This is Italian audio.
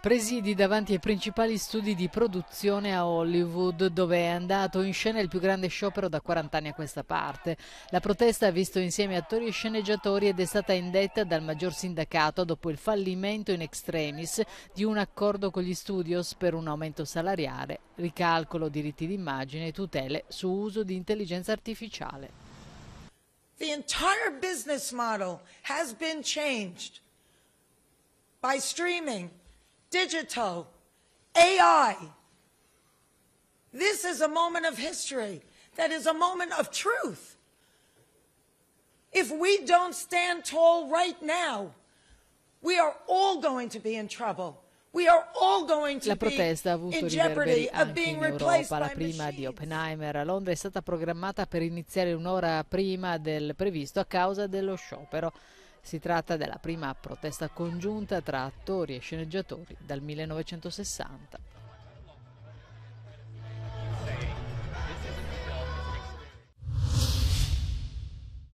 Presidi davanti ai principali studi di produzione a Hollywood, dove è andato in scena il più grande sciopero da 40 anni a questa parte. La protesta ha visto insieme attori e sceneggiatori ed è stata indetta dal maggior sindacato dopo il fallimento in extremis di un accordo con gli studios per un aumento salariale, ricalcolo diritti d'immagine e tutele su uso di intelligenza artificiale. The entire business model has been changed by streaming digital, AI. This is a moment of history that is a moment of truth. If we don't stand tall right now, we are all going to be in trouble. La protesta ha avuto riverberi anche in Europa. La prima di Oppenheimer a Londra è stata programmata per iniziare un'ora prima del previsto a causa dello sciopero. Si tratta della prima protesta congiunta tra attori e sceneggiatori dal 1960.